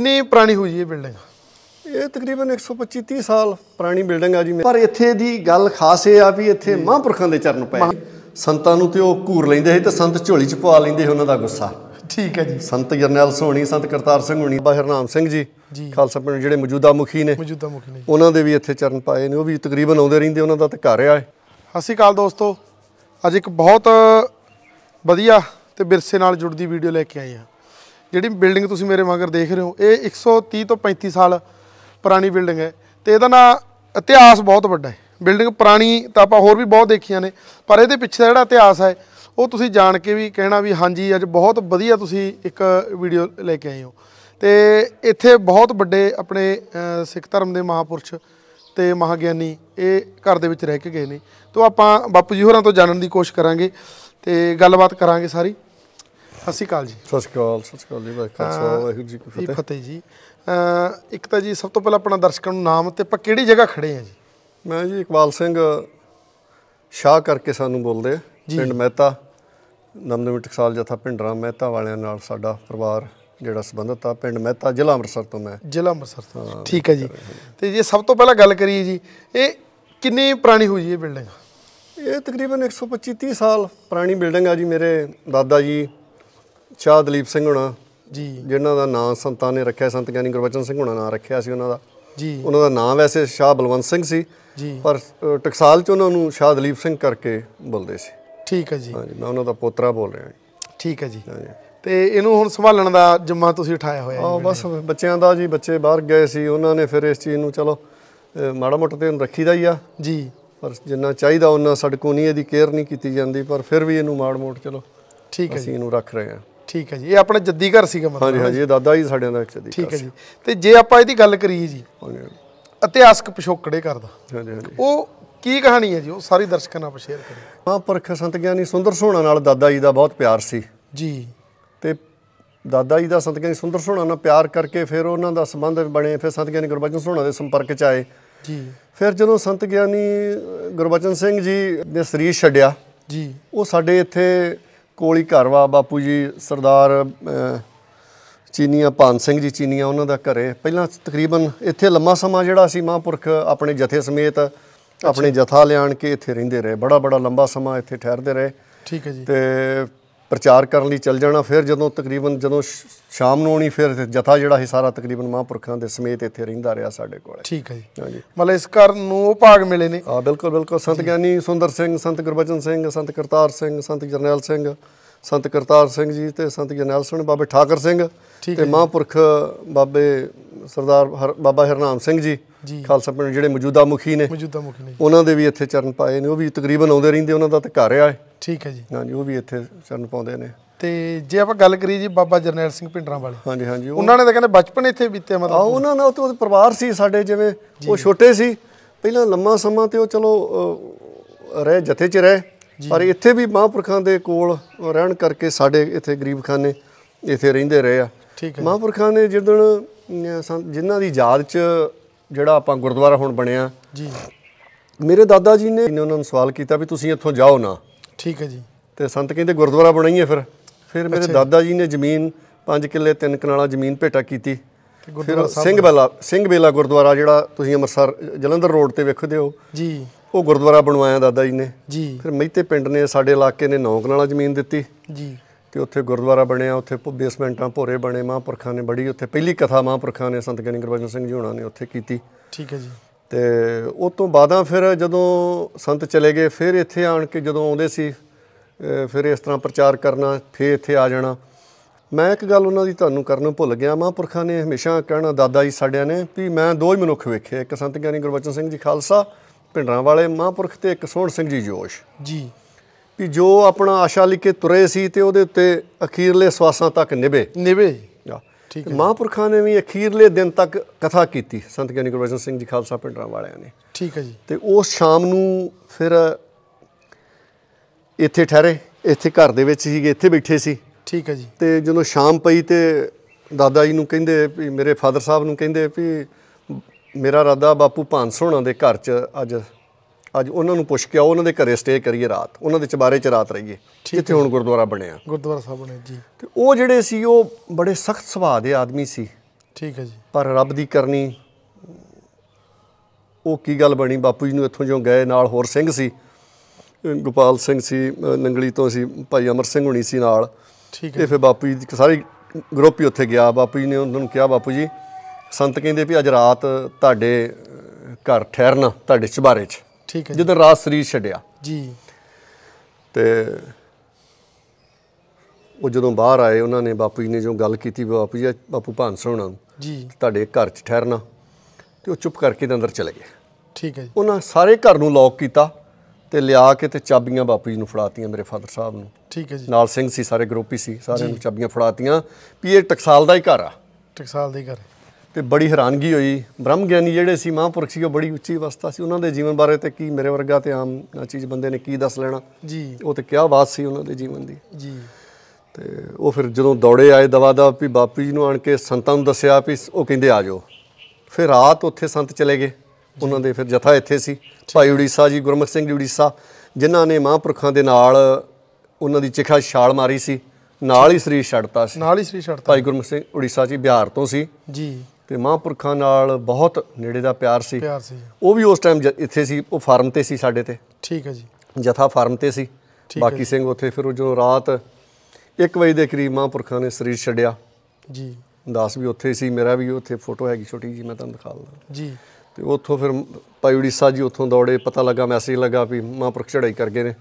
ਕਿੰਨੀ ਪੁਰਾਣੀ ਹੋਈ ਇਹ ਬਿਲਡਿੰਗ ਇਹ ਤਕਰੀਬਨ 125 30 ਸਾਲ ਪੁਰਾਣੀ ਬਿਲਡਿੰਗ ਆ ਜੀ ਪਰ ਇੱਥੇ ਦੀ ਗੱਲ ਖਾਸ ਇਹ ਆ ਵੀ ਇੱਥੇ ਮਹਾਂਪੁਰਖਾਂ ਦੇ ਚਰਨ ਪਏ ਸੰਤਾਂ ਨੂੰ ਤੇ ਉਹ ਘੂਰ ਲੈਂਦੇ ਸੀ ਤੇ ਸੰਤ ਝੋਲੀ ਚ ਪਵਾ ਲੈਂਦੇ ਉਹਨਾਂ ਦਾ ਗੁੱਸਾ ਠੀਕ ਹੈ ਜੀ ਸੰਤ ਜਰਨੈਲ ਸੋਣੀ ਸੰਤ ਕਰਤਾਰ ਸਿੰਘ ਹੋਣੀ ਬਾਹਰ ਨਾਮ ਸਿੰਘ ਜੀ ਖਾਲਸਾ ਪਿੰਡ ਜਿਹੜੇ ਮੌਜੂਦਾ ਮੁਖੀ ਨੇ ਮੌਜੂਦਾ ਮੁਖੀ ਨੇ ਉਹਨਾਂ ਦੇ ਵੀ ਇੱਥੇ ਚਰਨ ਪਾਏ ਨੇ ਉਹ ਵੀ ਤਕਰੀਬਨ ਆਉਂਦੇ ਰਹਿੰਦੇ ਉਹਨਾਂ ਦਾ ਤੇ ਘਰ ਆ ਅਸੀਂ ਕਾਲ ਦੋਸਤੋ ਅੱਜ ਇੱਕ ਬਹੁਤ ਵਧੀਆ ਤੇ ਵਿਰਸੇ ਨਾਲ ਜੁੜਦੀ ਵੀਡੀਓ ਲੈ ਕੇ ਆਏ ਆ ਜਿਹੜੀ ਬਿਲਡਿੰਗ ਤੁਸੀਂ ਮੇਰੇ ਮਗਰ ਦੇਖ ਰਹੇ ਹੋ ਇਹ 130 ਤੋਂ 35 ਸਾਲ ਪੁਰਾਣੀ ਬਿਲਡਿੰਗ ਹੈ ਤੇ ਇਹਦਾ ਨਾ ਇਤਿਹਾਸ ਬਹੁਤ ਵੱਡਾ ਹੈ ਬਿਲਡਿੰਗ ਪੁਰਾਣੀ ਤਾਂ ਆਪਾਂ ਹੋਰ ਵੀ ਬਹੁਤ ਦੇਖੀਆਂ ਨੇ ਪਰ ਇਹਦੇ ਪਿੱਛੇ ਜਿਹੜਾ ਇਤਿਹਾਸ ਹੈ ਉਹ ਤੁਸੀਂ ਜਾਣ ਕੇ ਵੀ ਕਹਿਣਾ ਵੀ ਹਾਂਜੀ ਅੱਜ ਬਹੁਤ ਵਧੀਆ ਤੁਸੀਂ ਇੱਕ ਵੀਡੀਓ ਲੈ ਕੇ ਆਏ ਹੋ ਤੇ ਇੱਥੇ ਬਹੁਤ ਵੱਡੇ ਆਪਣੇ ਸਿੱਖ ਧਰਮ ਦੇ ਮਹਾਪੁਰਸ਼ ਤੇ ਮਹਾਗਿਆਨੀ ਇਹ ਘਰ ਦੇ ਵਿੱਚ ਰਹਿ ਕੇ ਗਏ ਨੇ ਤੋਂ ਆਪਾਂ ਬਾਪੂ ਜੀ ਹੋਰਾਂ ਤੋਂ ਜਾਣਨ ਦੀ ਕੋਸ਼ਿਸ਼ ਕਰਾਂਗੇ ਤੇ ਗੱਲਬਾਤ ਕਰਾਂਗੇ ਸਾਰੀ ਸਤਿ ਸ਼੍ਰੀ ਅਕਾਲ ਜੀ ਸਤਿ ਸ਼੍ਰੀ ਅਕਾਲ ਸਤਿ ਸ਼੍ਰੀ ਅਕਾਲ ਜੀ ਖਾਲਸਾ ਵਾਹਿਗੁਰੂ ਜੀ ਕੀ ਫਤਿਹ ਫਤਿਹ ਜੀ ਇੱਕ ਤਾਂ ਜੀ ਸਭ ਤੋਂ ਪਹਿਲਾਂ ਆਪਣਾ ਦਰਸ਼ਕਾਂ ਨੂੰ ਨਾਮ ਤੇ ਆਪਾਂ ਕਿਹੜੀ ਜਗ੍ਹਾ ਖੜੇ ਆ ਜੀ ਮੈਂ ਜੀ ਇਕਬਾਲ ਸਿੰਘ ਸ਼ਾਹ ਕਰਕੇ ਸਾਨੂੰ ਬੋਲਦੇ ਪਿੰਡ ਮਹਿਤਾ ਨਮਨਮਿਤ ਟਕਸਾਲ ਜਥਾ ਪਿੰਡਰਾ ਮਹਿਤਾ ਵਾਲਿਆਂ ਨਾਲ ਸਾਡਾ ਪਰਿਵਾਰ ਜਿਹੜਾ ਸੰਬੰਧਤ ਆ ਪਿੰਡ ਮਹਿਤਾ ਜ਼ਿਲ੍ਹਾ ਅੰਮ੍ਰਿਤਸਰ ਤੋਂ ਮੈਂ ਜ਼ਿਲ੍ਹਾ ਅੰਮ੍ਰਿਤਸਰ ਤੋਂ ਠੀਕ ਹੈ ਜੀ ਤੇ ਜੇ ਸਭ ਤੋਂ ਪਹਿਲਾਂ ਗੱਲ ਕਰੀਏ ਜੀ ਇਹ ਕਿੰਨੀ ਪੁਰਾਣੀ ਹੋਈ ਜੀ ਇਹ ਬਿਲਡਿੰਗ ਇਹ ਤਕਰੀਬਨ 125 30 ਸਾਲ ਪੁਰਾਣੀ ਬਿਲਡਿੰਗ ਆ ਜੀ ਮੇਰੇ ਦਾਦਾ ਜੀ ਸ਼ਾਹ ਦਲੀਪ ਸਿੰਘ ਹੁਣਾ ਜੀ ਜਿਨ੍ਹਾਂ ਦਾ ਨਾਮ ਸੰਤਾਂ ਨੇ ਰੱਖਿਆ ਸੰਤ ਗਿਆਨੀ ਗੁਰਬਚਨ ਸਿੰਘ ਹੁਣਾ ਨਾਮ ਰੱਖਿਆ ਸੀ ਉਹਨਾਂ ਦਾ ਜੀ ਉਹਨਾਂ ਦਾ ਨਾਮ ਵੈਸੇ ਸ਼ਾਹ ਬਲਵੰਤ ਸਿੰਘ ਸੀ ਜੀ ਪਰ ਟਕਸਾਲ ਚ ਉਹਨਾਂ ਨੂੰ ਸ਼ਾਹ ਦਲੀਪ ਸਿੰਘ ਕਰਕੇ ਬੋਲਦੇ ਸੀ ਠੀਕ ਹੈ ਜੀ ਹਾਂ ਜੀ ਮੈਂ ਉਹਨਾਂ ਦਾ ਪੋਤਰਾ ਬੋਲ ਰਿਹਾ ਠੀਕ ਹੈ ਜੀ ਹਾਂ ਜੀ ਤੇ ਇਹਨੂੰ ਹੁਣ ਸੰਭਾਲਣ ਦਾ ਜਿੰਮਾ ਤੁਸੀਂ ਉਠਾਇਆ ਹੋਇਆ ਹੈ ਹਾਂ ਬਸ ਬੱਚਿਆਂ ਦਾ ਜੀ ਬੱਚੇ ਬਾਹਰ ਗਏ ਸੀ ਉਹਨਾਂ ਨੇ ਫਿਰ ਇਸ ਚੀਜ਼ ਨੂੰ ਚਲੋ ਮਾੜਾ ਮੋਟਾ ਤੇ ਉਹਨੂੰ ਰੱਖੀਦਾ ਹੀ ਆ ਜੀ ਪਰ ਜਿੰਨਾ ਚਾਹੀਦਾ ਉਹਨਾਂ ਸੜਕੋਂ ਨਹੀਂ ਇਹਦੀ ਕੇਅਰ ਨਹੀਂ ਕੀਤੀ ਜਾਂਦੀ ਪਰ ਫਿਰ ਵੀ ਇਹਨੂੰ ਮਾੜ ਮੋਟਾ ਚਲੋ ਠੀਕ ਹੈ ਅਸੀਂ ਇਹਨੂੰ ਰੱਖ ਰਹੇ ਹਾਂ ਠੀਕ ਹੈ ਜੀ ਇਹ ਆਪਣਾ ਜੱਦੀ ਘਰ ਸੀਗਾ ਮਤਲਬ ਹਾਂਜੀ ਹਾਂਜੀ ਇਹ ਦਾਦਾ ਜੀ ਸਾਡਿਆਂ ਦਾ ਜੱਦੀ ਠੀਕ ਹੈ ਜੀ ਤੇ ਜੇ ਆਪਾਂ ਇਹਦੀ ਗੱਲ ਕਰੀਏ ਜੀ ਇਤਿਹਾਸਕ ਪਿਛੋਕੜੇ ਕਰਦਾ ਹਾਂਜੀ ਹਾਂਜੀ ਉਹ ਕੀ ਕਹਾਣੀ ਹੈ ਜੀ ਉਹ ਸਾਰੀ ਦਰਸ਼ਕਾਂ ਨਾਲ ਸ਼ੇਅਰ ਕਰੋ ਪਰਖ ਸੰਤ ਗਿਆਨੀ ਸੁੰਦਰ ਸੋਹਣਾ ਨਾਲ ਦਾਦਾ ਜੀ ਦਾ ਬਹੁਤ ਪਿਆਰ ਸੀ ਜੀ ਤੇ ਦਾਦਾ ਜੀ ਦਾ ਸੰਤ ਗਿਆਨੀ ਸੁੰਦਰ ਸੋਹਣਾ ਨਾਲ ਪਿਆਰ ਕਰਕੇ ਫਿਰ ਉਹਨਾਂ ਦਾ ਸੰਬੰਧ ਬਣੇ ਫਿਰ ਸੰਤ ਗਿਆਨੀ ਗੁਰਬਚਨ ਸੋਹਣਾ ਦੇ ਸੰਪਰਕ 'ਚ ਆਏ ਜੀ ਫਿਰ ਜਦੋਂ ਸੰਤ ਗਿਆਨੀ ਗੁਰਬਚਨ ਸਿੰਘ ਜੀ ਨੇ ਸਰੀਰ ਛੱਡਿਆ ਜੀ ਉਹ ਸਾਡੇ ਇੱਥੇ ਕੋਲ ਹੀ ਘਰ ਵਾ ਬਾਪੂ ਜੀ ਸਰਦਾਰ ਚੀਨੀਆਂ ਪਾਨ ਸਿੰਘ ਜੀ ਚੀਨੀਆਂ ਉਹਨਾਂ ਦਾ ਘਰੇ ਪਹਿਲਾਂ ਤਕਰੀਬਨ ਇੱਥੇ ਲੰਮਾ ਸਮਾਂ ਜਿਹੜਾ ਸੀ ਮਹਾਂਪੁਰਖ ਆਪਣੇ ਜਥੇ ਸਮੇਤ ਆਪਣੇ ਜਥਾ ਲਿਆਣ ਕੇ ਇੱਥੇ ਰਹਿੰਦੇ ਰਹੇ ਬੜਾ ਬੜਾ ਲੰਮਾ ਸਮਾਂ ਇੱਥੇ ਠਹਿਰਦੇ ਰਹੇ ਠੀਕ ਹੈ ਜੀ ਤੇ ਪ੍ਰਚਾਰ ਕਰਨ ਲਈ ਚੱਲ ਜਾਣਾ ਫਿਰ ਜਦੋਂ ਤਕਰੀਬਨ ਜਦੋਂ ਸ਼ਾਮ ਨੂੰ ਆਉਣੀ ਫਿਰ ਜਥਾ ਜਿਹੜਾ ਹੈ ਸਾਰਾ ਤਕਰੀਬਨ ਮਹਾਂਪੁਰਖਾਂ ਦੇ ਸਮੇਤ ਇੱਥੇ ਰਹਿੰਦਾ ਰਿਹਾ ਸਾਡੇ ਕੋਲ ਠੀਕ ਹੈ ਜੀ ਹਾਂਜੀ ਮਤਲਬ ਇਸ ਕਰ ਨੂੰ ਉਹ ਭਾਗ ਮਿਲੇ ਨੇ ਹਾਂ ਬਿਲਕੁਲ ਬਿਲਕੁਲ ਸੰਤ ਗਿਆਨੀ ਸੁੰਦਰ ਸਿੰਘ ਸੰਤ ਗੁਰਬਚਨ ਸਿੰਘ ਸੰਤ ਕਰਤਾਰ ਸਿੰਘ ਸੰਤ ਜਰਨੈਲ ਸਿੰਘ ਸੰਤ ਕਰਤਾਰ ਸਿੰਘ ਜੀ ਤੇ ਸੰਤ ਜਰਨੈਲ ਸਿੰਘ ਬਾਬੇ ਠਾਕਰ ਸਿੰਘ ਤੇ ਮਹਾਂਪੁਰਖ ਬਾਬੇ ਸਰਦਾਰ ਬਾਬਾ ਹਰਨਾਮ ਸਿੰਘ ਜੀ ਖਾਲਸਾ ਪੰਥ ਜਿਹੜੇ ਮੌਜੂਦਾ ਮੁਖੀ ਨੇ ਮੌਜੂਦਾ ਮੁਖੀ ਨੇ ਉਹਨਾਂ ਦੇ ਵੀ ਇੱਥੇ ਚਰਨ ਪਾਏ ਨੇ ਉਹ ਵੀ ਤਕਰੀਬਨ ਆਉਂਦੇ ਰਹਿੰਦੇ ਉਹਨਾਂ ਦਾ ਤਾਂ ਘਰ ਆ ਠੀਕ ਹੈ ਜੀ ਹਾਂਜੀ ਉਹ ਵੀ ਇੱਥੇ ਚਰਨ ਪਾਉਂਦੇ ਨੇ ਤੇ ਜੇ ਆਪਾਂ ਗੱਲ ਕਰੀਏ ਜੀ ਬਾਬਾ ਜਰਨੈਲ ਸਿੰਘ ਪਿੰਡਰਾਂ ਵਾਲੇ ਹਾਂਜੀ ਹਾਂਜੀ ਉਹਨਾਂ ਨੇ ਤਾਂ ਕਹਿੰਦੇ ਬਚਪਨ ਇੱਥੇ ਬੀਤੇ ਮਤਲਬ ਆ ਉਹਨਾਂ ਨਾਲ ਉਹ ਪਰਿਵਾਰ ਸੀ ਸਾਡੇ ਜਿਵੇਂ ਉਹ ਛੋਟੇ ਸੀ ਪਹਿਲਾਂ ਲੰਮਾ ਸਮਾਂ ਤੇ ਉਹ ਚਲੋ ਰਹੇ ਜਥੇ 'ਚ ਰਹੇ ਪਰ ਇੱਥੇ ਵੀ ਮਹਾਂਪੁਰਖਾਂ ਦੇ ਕੋਲ ਰਹਿਣ ਕਰਕੇ ਸਾਡੇ ਇੱਥੇ ਗਰੀਬਖਾਨੇ ਇੱਥੇ ਰਹਿੰਦੇ ਰਹੇ ਆ ਮਹਾਂਪੁਰਖਾਂ ਨੇ ਜਦੋਂ ਜਿਨ੍ਹਾਂ ਦੀ ਯਾਦ 'ਚ ਜਿਹੜਾ ਆਪਾਂ ਗੁਰਦੁਆਰਾ ਹੁਣ ਬਣਿਆ ਜੀ ਮੇਰੇ ਦਾਦਾ ਜੀ ਨੇ ਉਹਨਾਂ ਨੂੰ ਸਵਾਲ ਕੀਤਾ ਵੀ ਤੁਸੀਂ ਇੱਥੋਂ ਜਾਓ ਨਾ ਠੀਕ ਹੈ ਜੀ ਤੇ ਸੰਤ ਕਹਿੰਦੇ ਗੁਰਦੁਆਰਾ ਬਣਾਈਏ ਫਿਰ ਫਿਰ ਮੇਰੇ ਦਾਦਾ ਜੀ ਨੇ ਜ਼ਮੀਨ 5 ਕਿੱਲੇ 3 ਕਨਾਲਾ ਜ਼ਮੀਨ ਭੇਟਾ ਕੀਤੀ ਫਿਰ ਸਿੰਘ ਬੇਲਾ ਸਿੰਘ ਬੇਲਾ ਗੁਰਦੁਆਰਾ ਜਿਹੜਾ ਤੁਸੀਂ ਅੰਮ੍ਰਿਤਸਰ ਜਲੰਧਰ ਰੋਡ ਤੇ ਵੇਖਦੇ ਹੋ ਜੀ ਉਹ ਗੁਰਦੁਆਰਾ ਬਣਵਾਇਆ ਦਾਦਾ ਜੀ ਨੇ ਜੀ ਫਿਰ ਮਹਿਤੇ ਪਿੰਡ ਨੇ ਸਾਡੇ ਇਲਾਕੇ ਨੇ 9 ਕਨਾਲਾ ਜ਼ਮੀਨ ਦਿੱਤੀ ਜੀ ਕਿ ਉੱਥੇ ਗੁਰਦੁਆਰਾ ਬਣਿਆ ਉੱਥੇ ਬੇਸਮੈਂਟਾਂ ਭੋਰੇ ਬਣੇ ਮਹਾਂਪੁਰਖਾਂ ਨੇ ਬੜੀ ਉੱਥੇ ਪਹਿਲੀ ਕਥਾ ਮਹਾਂਪੁਰਖਾਂ ਨੇ ਸੰਤ ਗਿਆਨੀ ਗੁਰਬਚਨ ਸਿੰਘ ਜੀ ਹੋਣਾ ਨੇ ਉੱਥੇ ਕੀਤੀ ਠੀਕ ਹੈ ਜੀ ਤੇ ਉਸ ਤੋਂ ਬਾਅਦਾਂ ਫਿਰ ਜਦੋਂ ਸੰਤ ਚਲੇ ਗਏ ਫਿਰ ਇੱਥੇ ਆਣ ਕੇ ਜਦੋਂ ਆਉਂਦੇ ਸੀ ਫਿਰ ਇਸ ਤਰ੍ਹਾਂ ਪ੍ਰਚਾਰ ਕਰਨਾ ਫਿਰ ਇੱਥੇ ਆ ਜਾਣਾ ਮੈਂ ਇੱਕ ਗੱਲ ਉਹਨਾਂ ਦੀ ਤੁਹਾਨੂੰ ਕਰਨਾ ਭੁੱਲ ਗਿਆ ਮਹਾਂਪੁਰਖਾਂ ਨੇ ਹਮੇਸ਼ਾ ਕਹਿਣਾ ਦਾਦਾ ਜੀ ਸਾਡਿਆਂ ਨੇ ਵੀ ਮੈਂ ਦੋ ਹੀ ਮਨੁੱਖ ਵੇਖੇ ਇੱਕ ਸੰਤ ਗਿਆਨੀ ਗੁਰਬਚਨ ਸਿੰਘ ਜੀ ਖਾਲਸਾ ਪਿੰਡਰਾਂ ਵਾਲੇ ਮਹਾਂਪੁਰਖ ਤੇ ਇੱਕ ਸੋਹਣ ਸਿੰਘ ਜੀ ਜੋਸ਼ ਜੀ ਵੀ ਜੋ ਆਪਣਾ ਆਸ਼ਾ ਲੈ ਕੇ ਤੁਰੇ ਸੀ ਤੇ ਉਹਦੇ ਉੱਤੇ ਅਖੀਰਲੇ ਸਵਾਸਾਂ ਤੱਕ ਨਿਭੇ ਨਿਭੇ ਠੀਕ ਹੈ ਮਹਾਪੁਰਖਾਂ ਨੇ ਵੀ ਅਖੀਰਲੇ ਦਿਨ ਤੱਕ ਕਥਾ ਕੀਤੀ ਸੰਤ ਗਿਆਨੀ ਗੁਰਬਚਨ ਸਿੰਘ ਜੀ ਖਾਲਸਾ ਪਿੰਡਰਾਂ ਵਾਲਿਆਂ ਨੇ ਠੀਕ ਹੈ ਜੀ ਤੇ ਉਸ ਸ਼ਾਮ ਨੂੰ ਫਿਰ ਇੱਥੇ ਠਹਿਰੇ ਇੱਥੇ ਘਰ ਦੇ ਵਿੱਚ ਸੀਗੇ ਇੱਥੇ ਬੈਠੇ ਸੀ ਠੀਕ ਹੈ ਜੀ ਤੇ ਜਦੋਂ ਸ਼ਾਮ ਪਈ ਤੇ ਦਾਦਾ ਜੀ ਨੂੰ ਕਹਿੰਦੇ ਵੀ ਮੇਰੇ ਫਾਦਰ ਸਾਹਿਬ ਨੂੰ ਕਹਿੰਦੇ ਵੀ ਮੇਰਾ ਰਾਦਾ ਬਾਪੂ ਭਾਂਸੋਣਾ ਦੇ ਘਰ 'ਚ ਅੱਜ ਅੱਜ ਉਹਨਾਂ ਨੂੰ ਪੁੱਛ ਕੇ ਆਓ ਉਹਨਾਂ ਦੇ ਘਰੇ ਸਟੇ ਕਰੀਏ ਰਾਤ ਉਹਨਾਂ ਦੇ ਚਬਾਰੇ 'ਚ ਰਾਤ ਰਹੀਏ ਜਿੱਥੇ ਹੁਣ ਗੁਰਦੁਆਰਾ ਬਣਿਆ ਗੁਰਦੁਆਰਾ ਸਾਹਿਬ ਬਣਿਆ ਜੀ ਤੇ ਉਹ ਜਿਹੜੇ ਸੀ ਉਹ ਬੜੇ ਸਖਤ ਸੁਭਾਅ ਦੇ ਆਦਮੀ ਸੀ ਠੀਕ ਹੈ ਜੀ ਪਰ ਰੱਬ ਦੀ ਕਰਨੀ ਉਹ ਕੀ ਗੱਲ ਬਣੀ ਬਾਪੂ ਜੀ ਨੂੰ ਇੱਥੋਂ ਜਿਉਂ ਗਏ ਨਾਲ ਹੋਰ ਸਿੰਘ ਸੀ ਗੋਪਾਲ ਸਿੰਘ ਸੀ ਨੰਗਲੀ ਤੋਂ ਸੀ ਭਾਈ ਅਮਰ ਸਿੰਘ ਹੁਣੀ ਸੀ ਨਾਲ ਠੀਕ ਹੈ ਤੇ ਫਿਰ ਬਾਪੂ ਜੀ ਸਾਰੀ ਗਰੁੱਪ ਹੀ ਉੱਥੇ ਗਿਆ ਬਾਪੂ ਜੀ ਨੇ ਉਹਨਾਂ ਨੂੰ ਕਿਹਾ ਬਾਪੂ ਜੀ ਸੰਤ ਕਹਿੰਦੇ ਵੀ ਅੱਜ ਰਾਤ ਤੁਹਾਡੇ ਘਰ ਠਹਿਰਨਾ ਤੁਹਾਡੇ ਚਬਾਰੇ 'ਚ ਠੀਕ ਹੈ ਜਦੋਂ ਰਾਤ ਸਰੀਰ ਛੱਡਿਆ ਜੀ ਤੇ ਉਹ ਜਦੋਂ ਬਾਹਰ ਆਏ ਉਹਨਾਂ ਨੇ ਬਾਪੂ ਜੀ ਨੇ ਜੋ ਗੱਲ ਕੀਤੀ ਬਾਪੂ ਜੀ ਬਾਪੂ ਭਾਂਸਾ ਹੋਣਾ ਜੀ ਤੁਹਾਡੇ ਘਰ 'ਚ ਠਹਿਰਨਾ ਤੇ ਉਹ ਚੁੱਪ ਕਰਕੇ ਦੇ ਅੰਦਰ ਚਲੇ ਗਏ ਠੀਕ ਹੈ ਜੀ ਉਹਨਾਂ ਸਾਰੇ ਘਰ ਨੂੰ ਲੌਕ ਕੀਤਾ ਤੇ ਲਿਆ ਕੇ ਤੇ ਚਾਬੀਆਂ ਬਾਪੂ ਜੀ ਨੂੰ ਫੜਾਤੀਆਂ ਮੇਰੇ ਫਾਦਰ ਸਾਹਿਬ ਨੂੰ ਠੀਕ ਹੈ ਜੀ ਨਾਲ ਸਿੰਘ ਸੀ ਸਾਰੇ ਗਰੁੱਪ ਹੀ ਸੀ ਸਾਰਿਆਂ ਨੂੰ ਚਾਬੀਆਂ ਫੜਾਤੀਆਂ ਪੀਏ ਇਹ ਟਕਸਾਲ ਦਾ ਹੀ ਘਰ ਆ ਟਕਸਾਲ ਦਾ ਹੀ ਘਰ ਤੇ ਬੜੀ ਹੈਰਾਨਗੀ ਹੋਈ ਬ੍ਰਹਮ ਗਿਆਨੀ ਜਿਹੜੇ ਸੀ ਮਹਾਂਪੁਰਖ ਸੀ ਉਹ ਬੜੀ ਉੱਚੀ ਅਵਸਥਾ ਸੀ ਉਹਨਾਂ ਦੇ ਜੀਵਨ ਬਾਰੇ ਤੇ ਕੀ ਮੇਰੇ ਵਰਗਾ ਤੇ ਆਮ ਚੀਜ਼ ਬੰਦੇ ਨੇ ਕੀ ਦੱਸ ਲੈਣਾ ਜੀ ਉਹ ਤੇ ਕਿਆ ਬਾਤ ਸੀ ਉਹਨਾਂ ਦੇ ਜੀਵਨ ਦੀ ਜੀ ਤੇ ਉਹ ਫਿਰ ਜਦੋਂ ਦੌੜੇ ਆਏ ਦਵਾ ਦਾ ਵੀ ਬਾਪੂ ਜੀ ਨੂੰ ਆਣ ਕੇ ਸੰਤਾਂ ਨੂੰ ਦੱਸਿਆ ਵੀ ਉਹ ਕਹਿੰਦੇ ਆ ਜਾਓ ਫਿਰ ਰਾਤ ਉੱਥੇ ਸੰਤ ਚਲੇ ਗਏ ਉਹਨਾਂ ਦੇ ਫਿਰ ਜਥਾ ਇੱਥੇ ਸੀ ਭਾਈ ਉੜੀਸਾ ਜੀ ਗੁਰਮੁਖ ਸਿੰਘ ਜੀ ਉੜੀਸਾ ਜਿਨ੍ਹਾਂ ਨੇ ਮਹਾਂਪੁਰਖਾਂ ਦੇ ਨਾਲ ਉਹਨਾਂ ਦੀ ਚਿਖਾ ਛਾਲ ਮਾਰੀ ਸੀ ਨਾਲ ਹੀ ਸ੍ਰੀ ਛੜਤਾ ਸੀ ਨਾਲ ਹੀ ਸ੍ਰੀ ਛੜਤਾ ਭਾਈ ਗੁਰਮੁਖ ਸਿੰਘ ਉੜੀਸਾ ਜੀ ਬਿਹਾਰ ਤੋਂ ਸੀ ਜੀ ਤੇ ਮਹਾਂਪੁਰਖਾਂ ਨਾਲ ਬਹੁਤ ਨੇੜੇ ਦਾ ਪਿਆਰ ਸੀ ਪਿਆਰ ਸੀ ਉਹ ਵੀ ਉਸ ਟਾਈਮ ਇੱਥੇ ਸੀ ਉਹ ਫਾਰਮ ਤੇ ਸੀ ਸਾਡੇ ਤੇ ਠੀਕ ਹੈ ਜੀ ਜਥਾ ਫਾਰਮ ਤੇ ਸੀ ਬਾਕੀ ਸਿੰਘ ਉੱਥੇ ਫਿਰ ਉਹ ਜੋ ਰਾਤ 1 ਵਜੇ ਦੇ ਕਰੀਬ ਮਹਾਂਪੁਰਖਾਂ ਨੇ ਸਰੀਰ ਛੱਡਿਆ ਜੀ ਦਾਸ ਵੀ ਉੱਥੇ ਸੀ ਮੇਰਾ ਵੀ ਉੱਥੇ ਫੋਟੋ ਹੈਗੀ ਛੋਟੀ ਜੀ ਮੈਂ ਤੁਹਾਨੂੰ ਦਿਖਾ ਲਵਾਂ ਜੀ ਤੇ ਉੱਥੋਂ ਫਿਰ ਭਾਈ ਉੜੀਸਾ ਜੀ ਉੱਥੋਂ ਦੌੜੇ ਪਤਾ ਲੱਗਾ ਮੈਸੇਜ ਲੱਗਾ ਵੀ ਮਹਾਂਪੁਰਖ ਚੜਾਈ ਕਰ ਗਏ ਨੇ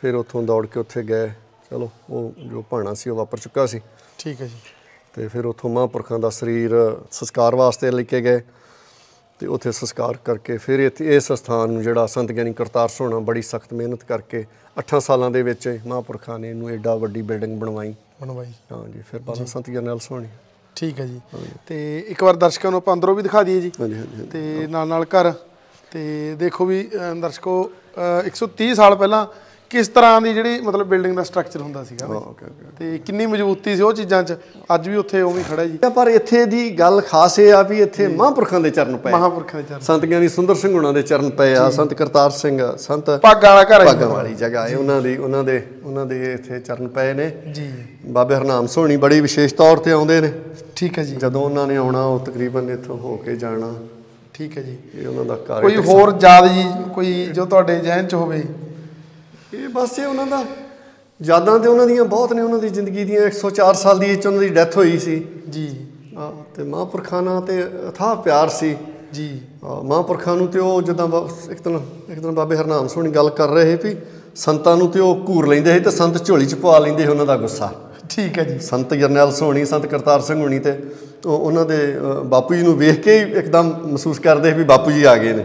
ਫਿਰ ਉੱਥੋਂ ਦੌੜ ਕੇ ਉੱਥੇ ਗਏ ਚਲੋ ਉਹ ਜੋ ਭਾਣਾ ਸੀ ਉਹ ਵਾਪਰ ਚੁੱਕਾ ਸੀ ਠੀਕ ਹੈ ਜੀ ਤੇ ਫਿਰ ਉਥੋਂ ਮਹਾਂਪੁਰਖਾਂ ਦਾ ਸਰੀਰ ਸੰਸਕਾਰ ਵਾਸਤੇ ਲੈ ਕੇ ਗਏ ਤੇ ਉੱਥੇ ਸੰਸਕਾਰ ਕਰਕੇ ਫਿਰ ਇੱਥੇ ਇਸ ਸਥਾਨ ਨੂੰ ਜਿਹੜਾ ਸੰਤ ਗਿਆਨੀ ਕਰਤਾਰ ਸੋਣਾ ਬੜੀ ਸਖਤ ਮਿਹਨਤ ਕਰਕੇ 8 ਸਾਲਾਂ ਦੇ ਵਿੱਚ ਮਹਾਂਪੁਰਖਾਂ ਨੇ ਇਹਨੂੰ ਐਡਾ ਵੱਡੀ ਬਿਲਡਿੰਗ ਬਣਵਾਈ ਬਣਵਾਈ ਹਾਂ ਜੀ ਫਿਰ ਬਾਅਦ ਸੰਤ ਗਿਆਨੀ ਨਾਲ ਠੀਕ ਹੈ ਜੀ ਤੇ ਇੱਕ ਵਾਰ ਦਰਸ਼ਕਾਂ ਨੂੰ ਆਪਾਂ ਅੰਦਰੋਂ ਵੀ ਦਿਖਾ ਦਈਏ ਜੀ ਹਾਂਜੀ ਹਾਂਜੀ ਤੇ ਨਾਲ ਨਾਲ ਘਰ ਤੇ ਦੇਖੋ ਵੀ ਦਰਸ਼ਕੋ 130 ਸਾਲ ਪਹਿਲਾਂ ਕਿਸ ਤਰ੍ਹਾਂ ਦੀ ਜਿਹੜੀ ਮਤਲਬ ਬਿਲਡਿੰਗ ਦਾ ਸਟਰਕਚਰ ਹੁੰਦਾ ਸੀਗਾ ਤੇ ਕਿੰਨੀ ਮਜ਼ਬੂਤੀ ਸੀ ਉਹ ਚੀਜ਼ਾਂ 'ਚ ਅੱਜ ਵੀ ਉੱਥੇ ਉਵੇਂ ਖੜਾ ਜੀ ਪਰ ਇੱਥੇ ਦੀ ਗੱਲ ਖਾਸ ਇਹ ਆ ਵੀ ਇੱਥੇ ਮਹਾਂਪੁਰਖਾਂ ਦੇ ਚਰਨ ਪਏ ਮਹਾਂਪੁਰਖਾਂ ਦੇ ਚਰਨ ਸੰਤ ਗਿਆਨੀ ਸੁੰਦਰ ਸਿੰਘ ਉਹਨਾਂ ਦੇ ਚਰਨ ਪਏ ਆ ਸੰਤ ਕਰਤਾਰ ਸਿੰਘ ਸੰਤ ਪੱਗ ਵਾਲਾ ਘਰ ਪੱਗ ਵਾਲੀ ਜਗ੍ਹਾ ਹੈ ਉਹਨਾਂ ਦੀ ਉਹਨਾਂ ਦੇ ਉਹਨਾਂ ਦੇ ਇੱਥੇ ਚਰਨ ਪਏ ਨੇ ਜੀ ਬਾਬੇ ਹਰਨਾਮ ਸੋਹਣੀ ਬੜੀ ਵਿਸ਼ੇਸ਼ ਤੌਰ ਤੇ ਆਉਂਦੇ ਨੇ ਠੀਕ ਹੈ ਜੀ ਜਦੋਂ ਉਹਨਾਂ ਨੇ ਆਉਣਾ ਉਹ ਤਕਰੀਬਨ ਇੱਥੋਂ ਹੋ ਕੇ ਜਾਣਾ ਠੀਕ ਹੈ ਜੀ ਇਹ ਉਹਨਾਂ ਦਾ ਕਾਰਜ ਕੋਈ ਹੋਰ ਯਾਦ ਜੀ ਕੋਈ ਜੋ ਤੁਹਾਡੇ ਜ਼ਿਹਨ 'ਚ ਹੋਵੇ ਇਹ ਬਸ ਇਹ ਉਹਨਾਂ ਦਾ ਯਾਦਾਂ ਤੇ ਉਹਨਾਂ ਦੀਆਂ ਬਹੁਤ ਨੇ ਉਹਨਾਂ ਦੀ ਜ਼ਿੰਦਗੀ ਦੀਆਂ 104 ਸਾਲ ਦੀ ਵਿੱਚ ਉਹਨਾਂ ਦੀ ਡੈਥ ਹੋਈ ਸੀ ਜੀ ਤੇ ਮਹਾਂਪੁਰਖਾਂ ਤੇ ਅਥਾ ਪਿਆਰ ਸੀ ਜੀ ਮਹਾਂਪੁਰਖਾਂ ਨੂੰ ਤੇ ਉਹ ਜਦੋਂ ਇੱਕ ਦਿਨ ਇੱਕ ਦਿਨ ਬਾਬੇ ਹਰਨਾਮ ਸੋਹਣੀ ਗੱਲ ਕਰ ਰਹੇ ਵੀ ਸੰਤਾਂ ਨੂੰ ਤੇ ਉਹ ਘੂਰ ਲੈਂਦੇ ਸੀ ਤੇ ਸੰਤ ਝੋਲੀ ਚ ਪਵਾ ਲੈਂਦੇ ਉਹਨਾਂ ਦਾ ਗੁੱਸਾ ਠੀਕ ਹੈ ਜੀ ਸੰਤ ਜਰਨੈਲ ਸੋਣੀ ਸੰਤ ਕਰਤਾਰ ਸਿੰਘ ਹੁਣੀ ਤੇ ਉਹਨਾਂ ਦੇ ਬਾਪੂ ਜੀ ਨੂੰ ਵੇਖ ਕੇ ਇੱਕਦਮ ਮਹਿਸੂਸ ਕਰਦੇ ਵੀ ਬਾਪੂ ਜੀ ਆ ਗਏ ਨੇ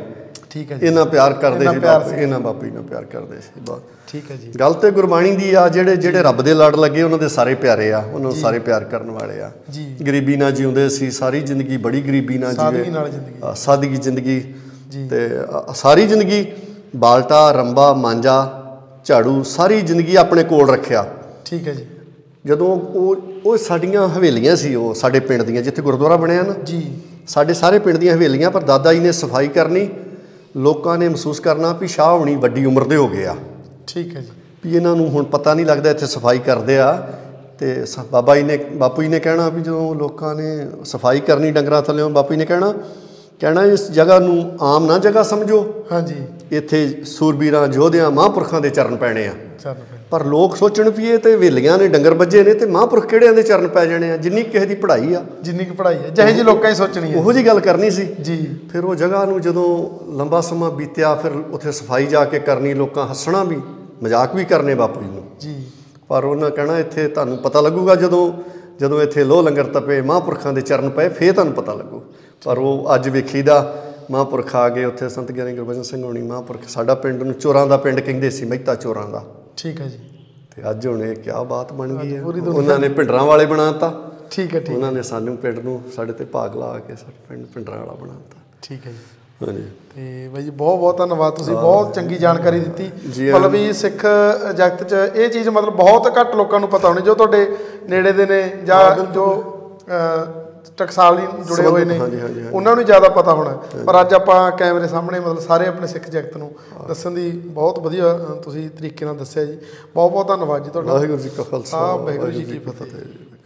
ਠੀਕ ਹੈ ਜੀ ਇਹਨਾਂ ਪਿਆਰ ਕਰਦੇ ਸੀ ਇਹਨਾਂ ਬਾਪੂ ਨੂੰ ਪਿਆਰ ਕਰਦੇ ਸੀ ਬਹੁਤ ਠੀਕ ਹੈ ਜੀ ਗੱਲ ਤੇ ਗੁਰਬਾਣੀ ਦੀ ਆ ਜਿਹੜੇ ਜਿਹੜੇ ਰੱਬ ਦੇ ਲੜ ਲੱਗੇ ਉਹਨਾਂ ਦੇ ਸਾਰੇ ਪਿਆਰੇ ਆ ਉਹਨਾਂ ਨੂੰ ਸਾਰੇ ਪਿਆਰ ਕਰਨ ਵਾਲੇ ਆ ਗਰੀਬੀ ਨਾਲ ਜਿਉਂਦੇ ਸੀ ਸਾਰੀ ਜ਼ਿੰਦਗੀ ਬੜੀ ਗਰੀਬੀ ਨਾਲ ਜੀਵੇ ਸਾਦਗੀ ਨਾਲ ਜ਼ਿੰਦਗੀ ਸਾਦਗੀ ਜ਼ਿੰਦਗੀ ਤੇ ਸਾਰੀ ਜ਼ਿੰਦਗੀ ਬਾਲਟਾ ਰੰਬਾ ਮਾਂਜਾ ਝਾੜੂ ਸਾਰੀ ਜ਼ਿੰਦਗੀ ਆਪਣੇ ਕੋਲ ਰੱਖਿਆ ਠੀਕ ਹੈ ਜੀ ਜਦੋਂ ਉਹ ਉਹ ਸਾਡੀਆਂ ਹਵੇਲੀਆਂ ਸੀ ਉਹ ਸਾਡੇ ਪਿੰਡ ਦੀਆਂ ਜਿੱਥੇ ਗੁਰਦੁਆਰਾ ਬਣਿਆ ਨਾ ਜੀ ਸਾਡੇ ਸਾਰੇ ਪਿੰਡ ਦੀਆਂ ਹਵੇਲੀਆਂ ਪਰ ਦਾਦਾ ਜੀ ਨੇ ਸਫਾਈ ਕਰਨੀ ਲੋਕਾਂ ਨੇ ਮਹਿਸੂਸ ਕਰਨਾ ਵੀ ਸ਼ਾਹ ਹੁਣੀ ਵੱਡੀ ਉਮਰ ਦੇ ਹੋ ਗਏ ਆ ਠੀਕ ਹੈ ਜੀ ਵੀ ਇਹਨਾਂ ਨੂੰ ਹੁਣ ਪਤਾ ਨਹੀਂ ਲੱਗਦਾ ਇੱਥੇ ਸਫਾਈ ਕਰਦੇ ਆ ਤੇ ਬਾਬਾ ਜੀ ਨੇ ਬਾਪੂ ਜੀ ਨੇ ਕਹਿਣਾ ਵੀ ਜਦੋਂ ਲੋਕਾਂ ਨੇ ਸਫਾਈ ਕਰਨੀ ਡੰਗਰਾਂ ਥੱਲੇ ਬਾਪੂ ਜੀ ਨੇ ਕਹਿਣਾ ਕਹਿਣਾ ਇਸ ਜਗ੍ਹਾ ਨੂੰ ਆਮ ਨਾ ਜਗ੍ਹਾ ਸਮਝੋ ਹਾਂਜੀ ਇੱਥੇ ਸੂਰਬੀਰਾਂ ਯੋਧਿਆਂ ਮਹਾਂਪੁਰਖਾਂ ਦੇ ਚਰਨ ਪੈਣੇ ਆ ਪਰ ਲੋਕ ਸੋਚਣ ਵੀ ਇਹ ਤੇ ਵਿਲੀਆਂ ਨੇ ਡੰਗਰ ਵੱਜੇ ਨੇ ਤੇ ਮਹਾਂਪੁਰਖ ਕਿਹੜਿਆਂ ਦੇ ਚਰਨ ਪੈ ਜਾਣੇ ਆ ਜਿੰਨੀ ਕਿਸੇ ਦੀ ਪੜ੍ਹਾਈ ਆ ਜਿੰਨੀ ਕਿ ਪੜ੍ਹਾਈ ਆ ਜਿਹੇ ਜੀ ਲੋਕਾਂ ਹੀ ਸੋਚਣੀ ਆ ਉਹੋ ਜੀ ਗੱਲ ਕਰਨੀ ਸੀ ਜੀ ਫਿਰ ਉਹ ਜਗ੍ਹਾ ਨੂੰ ਜਦੋਂ ਲੰਬਾ ਸਮਾਂ ਬੀਤਿਆ ਫਿਰ ਉੱਥੇ ਸਫਾਈ ਜਾ ਕੇ ਕਰਨੀ ਲੋਕਾਂ ਹੱਸਣਾ ਵੀ ਮਜ਼ਾਕ ਵੀ ਕਰਨੇ ਬਾਪੂ ਜੀ ਨੂੰ ਜੀ ਪਰ ਉਹਨਾਂ ਕਹਿਣਾ ਇੱਥੇ ਤੁਹਾਨੂੰ ਪਤਾ ਲੱਗੂਗਾ ਜਦੋਂ ਜਦੋਂ ਇੱਥੇ ਲੋਹ ਲੰਗਰ ਤਪੇ ਮਹਾਂਪੁਰਖਾਂ ਦੇ ਚਰਨ ਪਏ ਫੇਰ ਤੁਹਾਨੂੰ ਪਤਾ ਲੱਗੂ ਪਰ ਉਹ ਅੱਜ ਵੇਖੀਦਾ ਮਹਾਂਪੁਰਖ ਆ ਗਏ ਉੱਥੇ ਸੰਤ ਗਿਆਨੀ ਗੁਰਬਚਨ ਸਿੰਘ ਹੋਣੀ ਮਹਾਂਪੁਰਖ ਸਾਡਾ ਪਿੰਡ ਨੂੰ ਚੋਰਾਂ ਦਾ ਪਿੰਡ ਕਹਿੰਦੇ ਸੀ ਮਹਿਤਾ ਚੋਰਾਂ ਦਾ ਠੀਕ ਹੈ ਜੀ ਤੇ ਅੱਜ ਹੁਣ ਇਹ ਕੀ ਬਾਤ ਬਣ ਗਈ ਹੈ ਉਹਨਾਂ ਨੇ ਪਿੰਡਰਾਂ ਵਾਲੇ ਬਣਾਤਾ ਠੀਕ ਹੈ ਠੀਕ ਉਹਨਾਂ ਨੇ ਸਾਨੂੰ ਪਿੰਡ ਨੂੰ ਸਾਡੇ ਤੇ ਭਾਗ ਲਾ ਕੇ ਸਾਡੇ ਪਿੰਡ ਪਿੰਡਰਾਂ ਵਾਲਾ ਬਣਾਤਾ ਠੀਕ ਹੈ ਜੀ ਹਾਂਜੀ ਤੇ ਬਾਈ ਜੀ ਬਹੁਤ ਬਹੁਤ ਧੰਨਵਾਦ ਤੁਸੀਂ ਬਹੁਤ ਚੰਗੀ ਜਾਣਕਾਰੀ ਦਿੱਤੀ ਮਤਲਬ ਵੀ ਸਿੱਖ ਜਗਤ 'ਚ ਇਹ ਚੀਜ਼ ਮਤਲਬ ਬਹੁਤ ਘੱਟ ਲੋਕਾਂ ਨੂੰ ਪਤਾ ਹੋਣੀ ਜੋ ਤੁਹਾਡੇ ਨੇੜੇ ਦੇ ਨੇ ਜਾਂ ਜੋ ਟਕਸਾਲ ਦੀ ਜੁੜੇ ਹੋਏ ਨੇ ਉਹਨਾਂ ਨੂੰ ਜ਼ਿਆਦਾ ਪਤਾ ਹੋਣਾ ਪਰ ਅੱਜ ਆਪਾਂ ਕੈਮਰੇ ਸਾਹਮਣੇ ਮਤਲਬ ਸਾਰੇ ਆਪਣੇ ਸਿੱਖ ਜਗਤ ਨੂੰ ਦੱਸਣ ਦੀ ਬਹੁਤ ਵਧੀਆ ਤੁਸੀਂ ਤਰੀਕੇ ਨਾਲ ਦੱਸਿਆ ਜੀ ਬਹੁਤ ਬਹੁਤ ਧੰਨਵਾਦ ਜੀ ਤੁਹਾਡਾ ਵਾਹਿਗੁਰੂ ਜੀ ਕਾ ਖਾਲਸਾ ਵਾਹਿਗੁਰੂ ਜੀ ਕੀ ਫਤਿਹ